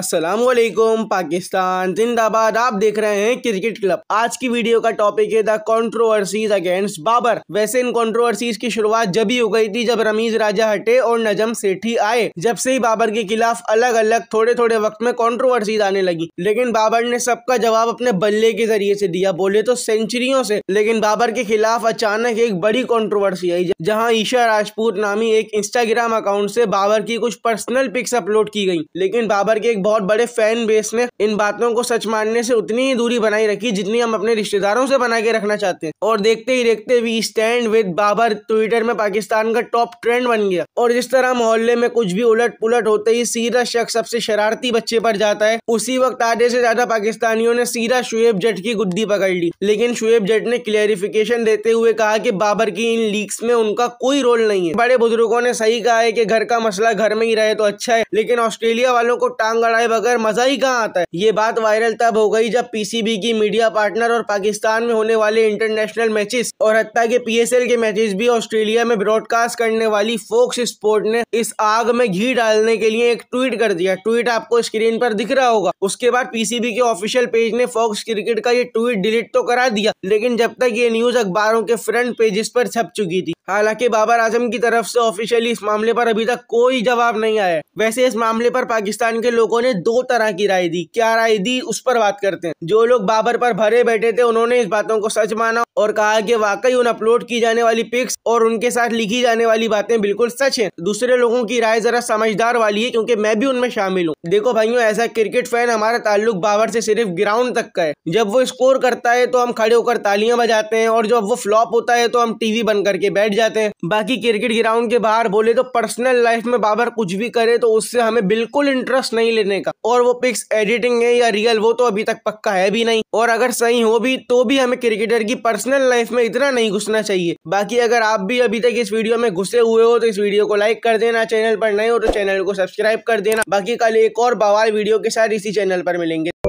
असलम पाकिस्तान जिंदाबाद आप देख रहे हैं क्रिकेट क्लब आज की वीडियो का टॉपिक है द कॉन्ट्रोवर्सीज अगेंस्ट बाबर वैसे इन कॉन्ट्रोवर्सीज की शुरुआत जब ही हो गई थी जब रमीज राजा हटे और नजम सेठी आए जब से ही बाबर के खिलाफ अलग अलग थोड़े थोड़े वक्त में कॉन्ट्रोवर्सीज आने लगी लेकिन बाबर ने सबका जवाब अपने बल्ले के जरिए से दिया बोले तो सेंचुरियों से लेकिन बाबर के खिलाफ अचानक एक बड़ी कॉन्ट्रोवर्सी आई जहाँ ईशा राजपूत नामी एक इंस्टाग्राम अकाउंट से बाबर की कुछ पर्सनल पिक्स अपलोड की गई लेकिन बाबर के एक बहुत बड़े फैन बेस ने इन बातों को सच मानने से उतनी ही दूरी बनाई रखी जितनी हम अपने रिश्तेदारों से बना के रखना चाहते हैं और देखते ही देखते we stand with Babar Twitter में पाकिस्तान का टॉप ट्रेंड बन गया और जिस तरह मोहल्ले में कुछ भी उलट पुलट होते ही सीधा शख्स सबसे शरारती बच्चे पर जाता है उसी वक्त आधे से ज्यादा पाकिस्तानियों ने सीधा शुएब जट की गुद्दी पकड़ ली लेकिन शुएब जट ने क्लियरिफिकेशन देते हुए कहा कि बाबर की इन लीक्स में उनका कोई रोल नहीं है बड़े बुजुर्गों ने सही कहा है कि घर का मसला घर में ही रहे तो अच्छा है लेकिन ऑस्ट्रेलिया वालों को टांग लड़ाए बगैर मजा ही कहाँ आता है ये बात वायरल तब हो गई जब पीसीबी की मीडिया पार्टनर और पाकिस्तान में होने वाले इंटरनेशनल मैचेस और हत्या के पीएसएल के मैचेस भी ऑस्ट्रेलिया में ब्रॉडकास्ट करने वाली फोक्स स्पोर्ट ने इस आग में घी डालने के लिए एक ट्वीट कर दिया ट्वीट आपको स्क्रीन पर दिख रहा होगा उसके बाद पीसीबी के ऑफिशियल पेज ने फोक्स क्रिकेट का ये ट्वीट डिलीट तो करा दिया लेकिन जब तक ये न्यूज अखबारों के फ्रंट पेजेस पर छप चुकी थी हालांकि बाबर आजम की तरफ से ऑफिशियली इस मामले पर अभी तक कोई जवाब नहीं आया वैसे इस मामले पर पाकिस्तान के लोगों ने दो तरह की राय दी क्या राय दी उस पर बात करते हैं जो लोग बाबर पर भरे बैठे थे उन्होंने इस बातों को सच माना और कहा कि वाकई उन अपलोड की जाने वाली पिक्स और उनके साथ लिखी जाने वाली बातें बिल्कुल सच हैं दूसरे लोगों की राय जरा समझदार वाली है क्योंकि मैं भी उनमें शामिल हूँ देखो भाइयों ऐसा क्रिकेट फैन हमारा ताल्लुक बाबर से सिर्फ ग्राउंड तक का है जब वो स्कोर करता है तो हम खड़े होकर तालियां बजाते हैं और जब वो फ्लॉप होता है तो हम टीवी बंद करके बैठ जाते हैं बाकी क्रिकेट ग्राउंड के बाहर बोले तो पर्सनल लाइफ में बाबर कुछ भी करे तो उससे हमें बिल्कुल इंटरेस्ट नहीं लेना करने का और वो पिक्स एडिटिंग है या रियल वो तो अभी तक पक्का है भी नहीं और अगर सही हो भी तो भी हमें क्रिकेटर की पर्सनल लाइफ में इतना नहीं घुसना चाहिए बाकी अगर आप भी अभी तक इस वीडियो में घुसे हुए हो तो इस वीडियो को लाइक कर देना चैनल पर नए हो तो चैनल को सब्सक्राइब कर देना बाकी कल एक और बवाल वीडियो के साथ इसी चैनल पर मिलेंगे